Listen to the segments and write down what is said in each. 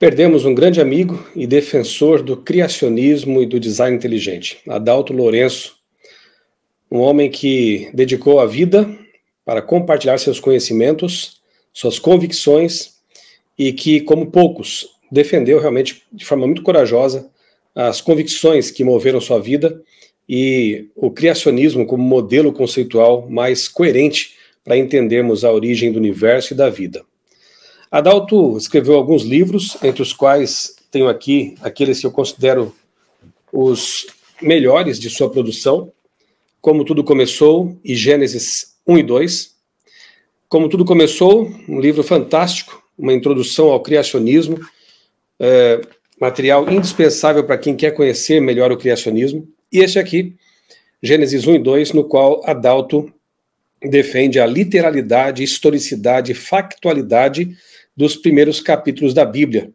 Perdemos um grande amigo e defensor do criacionismo e do design inteligente, Adalto Lourenço, um homem que dedicou a vida para compartilhar seus conhecimentos, suas convicções e que, como poucos, defendeu realmente de forma muito corajosa as convicções que moveram sua vida e o criacionismo como modelo conceitual mais coerente para entendermos a origem do universo e da vida. Adalto escreveu alguns livros, entre os quais tenho aqui aqueles que eu considero os melhores de sua produção, Como Tudo Começou e Gênesis 1 e 2. Como Tudo Começou, um livro fantástico, uma introdução ao criacionismo, é, material indispensável para quem quer conhecer melhor o criacionismo. E este aqui, Gênesis 1 e 2, no qual Adalto defende a literalidade, historicidade, factualidade dos primeiros capítulos da Bíblia.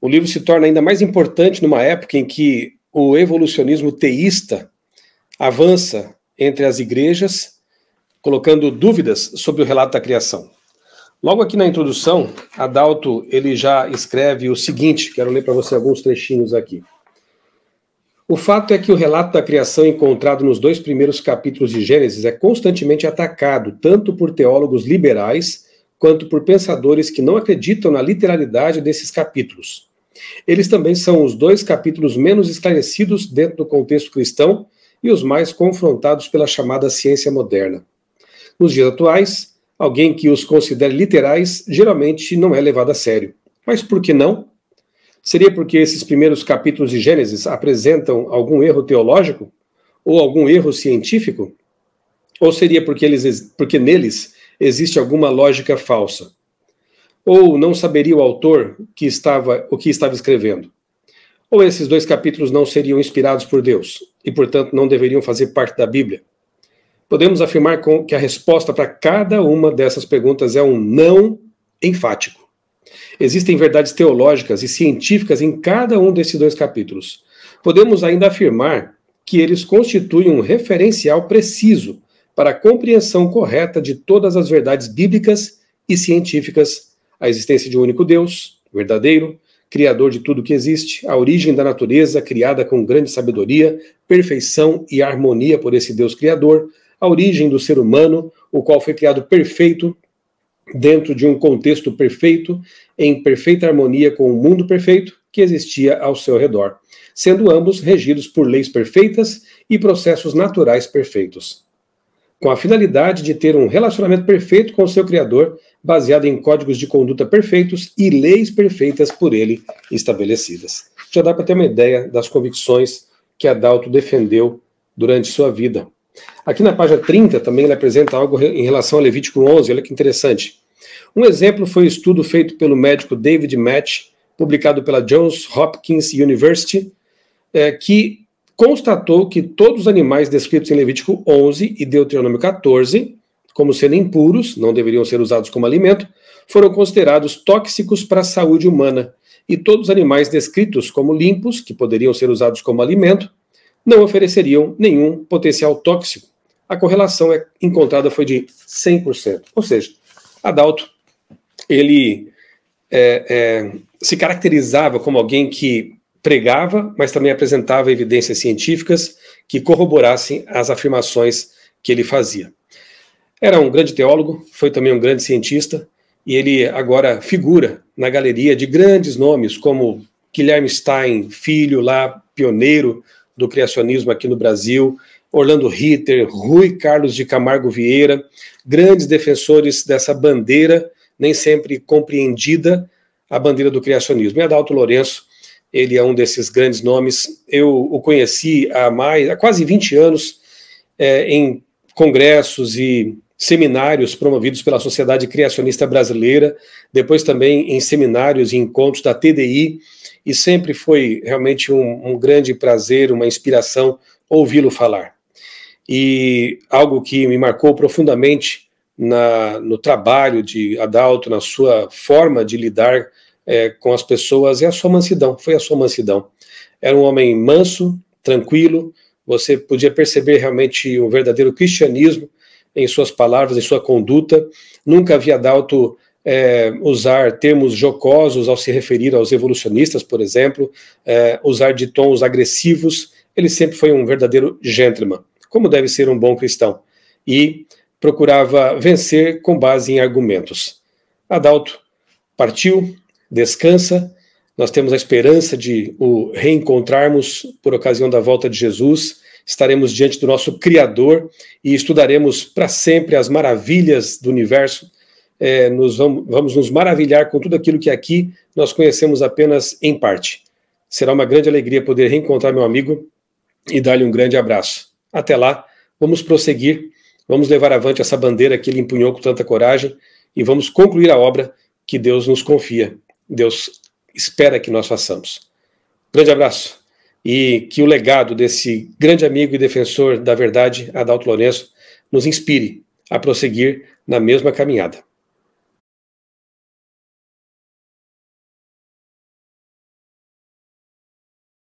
O livro se torna ainda mais importante numa época em que o evolucionismo teísta avança entre as igrejas, colocando dúvidas sobre o relato da criação. Logo aqui na introdução, Adalto ele já escreve o seguinte, quero ler para você alguns trechinhos aqui. O fato é que o relato da criação encontrado nos dois primeiros capítulos de Gênesis é constantemente atacado tanto por teólogos liberais quanto por pensadores que não acreditam na literalidade desses capítulos. Eles também são os dois capítulos menos esclarecidos dentro do contexto cristão e os mais confrontados pela chamada ciência moderna. Nos dias atuais, alguém que os considere literais geralmente não é levado a sério. Mas por que não? Seria porque esses primeiros capítulos de Gênesis apresentam algum erro teológico? Ou algum erro científico? Ou seria porque, eles, porque neles existe alguma lógica falsa. Ou não saberia o autor que estava, o que estava escrevendo. Ou esses dois capítulos não seriam inspirados por Deus e, portanto, não deveriam fazer parte da Bíblia. Podemos afirmar com, que a resposta para cada uma dessas perguntas é um não enfático. Existem verdades teológicas e científicas em cada um desses dois capítulos. Podemos ainda afirmar que eles constituem um referencial preciso para a compreensão correta de todas as verdades bíblicas e científicas, a existência de um único Deus, verdadeiro, criador de tudo que existe, a origem da natureza criada com grande sabedoria, perfeição e harmonia por esse Deus criador, a origem do ser humano, o qual foi criado perfeito dentro de um contexto perfeito, em perfeita harmonia com o mundo perfeito que existia ao seu redor, sendo ambos regidos por leis perfeitas e processos naturais perfeitos com a finalidade de ter um relacionamento perfeito com o seu Criador, baseado em códigos de conduta perfeitos e leis perfeitas por ele estabelecidas. Já dá para ter uma ideia das convicções que Adalto defendeu durante sua vida. Aqui na página 30 também ele apresenta algo em relação a Levítico 11, olha que interessante. Um exemplo foi o estudo feito pelo médico David Match, publicado pela Johns Hopkins University, é, que constatou que todos os animais descritos em Levítico 11 e Deuteronômio 14, como sendo impuros, não deveriam ser usados como alimento, foram considerados tóxicos para a saúde humana, e todos os animais descritos como limpos, que poderiam ser usados como alimento, não ofereceriam nenhum potencial tóxico. A correlação é encontrada foi de 100%. Ou seja, Adalto, ele é, é, se caracterizava como alguém que pregava, mas também apresentava evidências científicas que corroborassem as afirmações que ele fazia. Era um grande teólogo, foi também um grande cientista, e ele agora figura na galeria de grandes nomes como Guilherme Stein, filho lá, pioneiro do criacionismo aqui no Brasil, Orlando Ritter, Rui Carlos de Camargo Vieira, grandes defensores dessa bandeira, nem sempre compreendida, a bandeira do criacionismo. E Adalto Lourenço ele é um desses grandes nomes. Eu o conheci há mais, há quase 20 anos, é, em congressos e seminários promovidos pela Sociedade Criacionista Brasileira, depois também em seminários e encontros da TDI, e sempre foi realmente um, um grande prazer, uma inspiração ouvi-lo falar. E algo que me marcou profundamente na, no trabalho de Adalto, na sua forma de lidar é, com as pessoas é a sua mansidão, foi a sua mansidão. Era um homem manso, tranquilo, você podia perceber realmente um verdadeiro cristianismo em suas palavras, em sua conduta. Nunca havia Adalto é, usar termos jocosos ao se referir aos evolucionistas, por exemplo, é, usar de tons agressivos. Ele sempre foi um verdadeiro gentleman, como deve ser um bom cristão. E procurava vencer com base em argumentos. Adalto partiu, descansa. Nós temos a esperança de o reencontrarmos por ocasião da volta de Jesus. Estaremos diante do nosso Criador e estudaremos para sempre as maravilhas do universo. É, nos vamos, vamos nos maravilhar com tudo aquilo que aqui nós conhecemos apenas em parte. Será uma grande alegria poder reencontrar meu amigo e dar-lhe um grande abraço. Até lá, vamos prosseguir, vamos levar avante essa bandeira que ele empunhou com tanta coragem e vamos concluir a obra que Deus nos confia Deus espera que nós façamos. Grande abraço e que o legado desse grande amigo e defensor da verdade, Adalto Lourenço, nos inspire a prosseguir na mesma caminhada.